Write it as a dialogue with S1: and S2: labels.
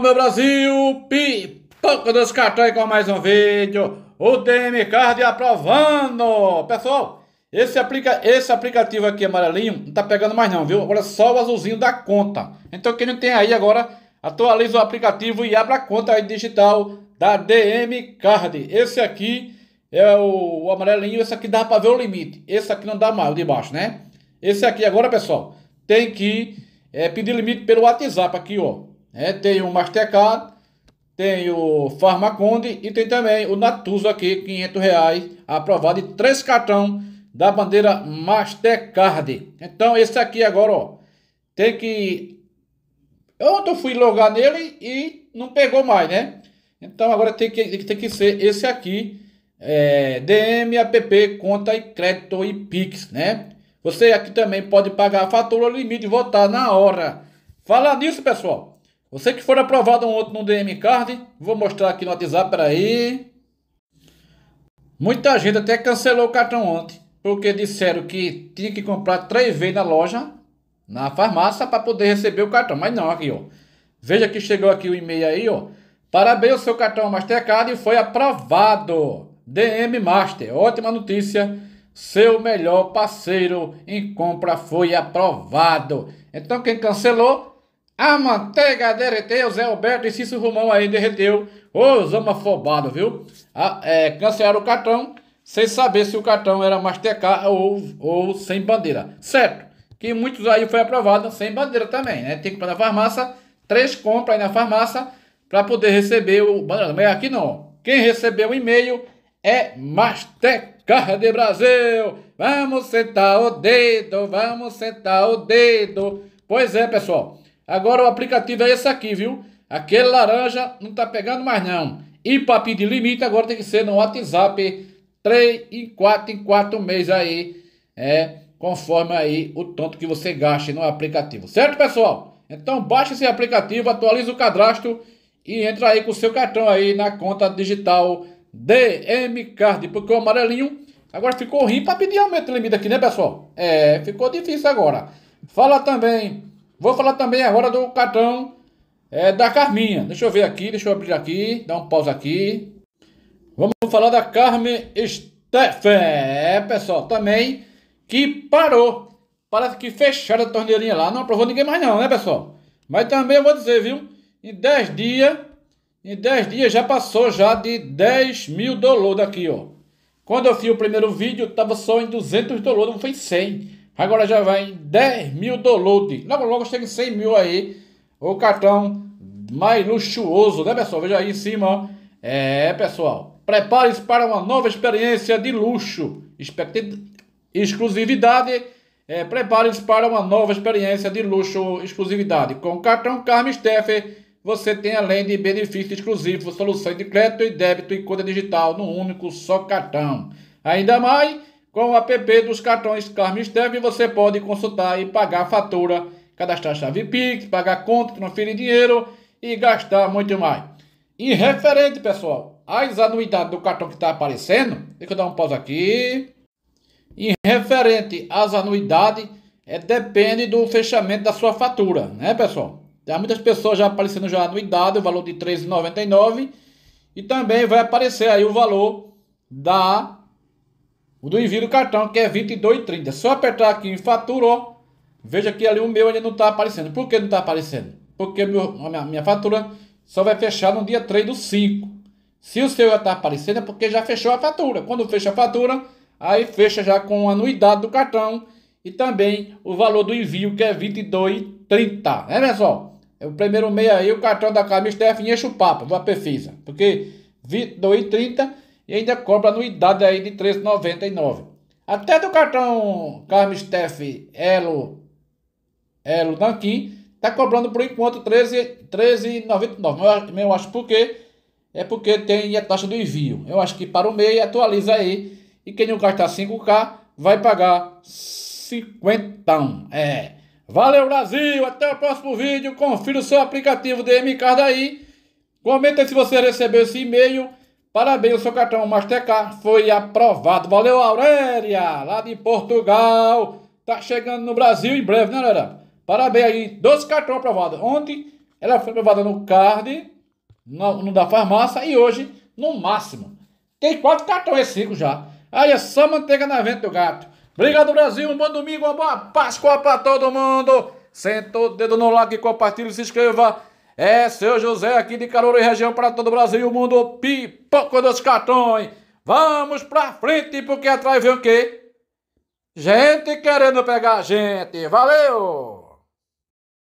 S1: meu Brasil, pipoca dos cartões com mais um vídeo, o DM Card aprovando. Pessoal, esse, aplica, esse aplicativo aqui amarelinho não tá pegando mais não, viu? Agora é só o azulzinho da conta. Então quem não tem aí agora, atualiza o aplicativo e abra a conta aí digital da DM Card. Esse aqui é o, o amarelinho, esse aqui dá para ver o limite. Esse aqui não dá mais, o de baixo, né? Esse aqui agora, pessoal, tem que é, pedir limite pelo WhatsApp aqui, ó. É, tem o Mastercard, tem o Farmaconde e tem também o Natuso aqui, 500 reais, aprovado e três cartão da bandeira Mastercard. Então esse aqui agora, ó, tem que... Ontem eu fui logar nele e não pegou mais, né? Então agora tem que, tem que ser esse aqui, é, DM, app, conta e crédito e Pix, né? Você aqui também pode pagar a fatura, limite e votar na hora. Falar nisso, pessoal. Você que for aprovado um outro no DM Card, vou mostrar aqui no WhatsApp, aí. Muita gente até cancelou o cartão ontem, porque disseram que tinha que comprar três vezes na loja, na farmácia, para poder receber o cartão. Mas não, aqui ó. Veja que chegou aqui o e-mail aí, ó. Parabéns, o seu cartão Mastercard foi aprovado. DM Master, ótima notícia. Seu melhor parceiro em compra foi aprovado. Então quem cancelou a manteiga derreteu, Zé Alberto e Cício Romão aí derreteu. Os amafobados, viu? A, é, cancelaram o cartão sem saber se o cartão era Mastercard ou, ou sem bandeira. Certo? Que muitos aí foi aprovado sem bandeira também, né? Tem que ir na farmácia, três compras aí na farmácia para poder receber o bandeira. Mas aqui não. Quem recebeu o e-mail é Mastercard de Brasil. Vamos sentar o dedo, vamos sentar o dedo. Pois é, pessoal. Agora o aplicativo é esse aqui, viu? Aquele laranja não tá pegando mais não. E para pedir limite agora tem que ser no WhatsApp 3 em 4 em 4 meses aí, é, conforme aí o tanto que você gaste no aplicativo. Certo, pessoal? Então baixa esse aplicativo, atualize o cadastro e entra aí com o seu cartão aí na conta digital DM Card, porque o amarelinho agora ficou ruim para pedir aumento de limite aqui, né, pessoal? É, ficou difícil agora. Fala também Vou falar também agora do cartão é, da Carminha. Deixa eu ver aqui, deixa eu abrir aqui, dar um pausa aqui. Vamos falar da Carmen Steffen. É, pessoal, também que parou. Parece que fecharam a torneirinha lá. Não aprovou ninguém mais não, né, pessoal? Mas também eu vou dizer, viu? Em 10 dias, em 10 dias já passou já de 10 mil dólares aqui, ó. Quando eu fiz o primeiro vídeo, tava só em 200 dólares, não foi em 100. Agora já vai em 10 mil downloads. Logo, logo chega em 100 mil aí. O cartão mais luxuoso, né, pessoal? Veja aí em cima, ó. É, pessoal. Prepare-se para uma nova experiência de luxo. Expected... Exclusividade. É, Prepare-se para uma nova experiência de luxo exclusividade. Com o cartão Carme Steffer, você tem além de benefícios exclusivos, soluções de crédito e débito e conta digital no único só cartão. Ainda mais com o app dos cartões Carmistev, você pode consultar e pagar fatura, cadastrar chave Pix, pagar conta, transferir dinheiro e gastar muito mais. E referente, pessoal, às anuidades do cartão que está aparecendo, deixa eu dar um pausa aqui. E referente às anuidades, é, depende do fechamento da sua fatura, né, pessoal? Tem muitas pessoas já aparecendo já anuidade, o valor de R$ E também vai aparecer aí o valor da o do envio do cartão, que é 22,30. Só apertar aqui em fatura, ó. Veja que ali o meu ainda não está aparecendo. Por que não está aparecendo? Porque meu, minha, minha, fatura só vai fechar no dia 3 do 5. Se o seu já está aparecendo, é porque já fechou a fatura. Quando fecha a fatura, aí fecha já com a anuidade do cartão e também o valor do envio, que é 22,30. Né, pessoal? É o primeiro meio aí, o cartão da Carmen Steffen enche o papo do Apefisa. Porque 22,30 e ainda cobra anuidade aí de 13,99. Até do cartão Carmistef Elo, Elo Nankin, tá cobrando por enquanto 13,99. 13, 13 eu, eu acho porque é porque tem a taxa do envio. Eu acho que para o MEI atualiza aí. E quem não gastar 5K vai pagar 50. É. Valeu, Brasil! Até o próximo vídeo. Confira o seu aplicativo DM Card aí. Comenta se você recebeu esse e-mail Parabéns, o seu cartão Mastercard foi aprovado. Valeu, Aurélia, lá de Portugal. Tá chegando no Brasil em breve, né, galera? Parabéns aí, dois cartões aprovados. Ontem ela foi aprovada no card, no, no da farmácia, e hoje no máximo. Tem quatro cartões, é cinco já. Aí é só manteiga na venda do gato. Obrigado, Brasil. Um bom domingo, uma boa Páscoa para todo mundo. Senta o dedo no like, compartilha, se inscreva é seu José aqui de Caruaru e região para todo o Brasil e o mundo. Pipoco dos cartões. Vamos pra frente porque atrás vem o quê? Gente querendo pegar a gente. Valeu!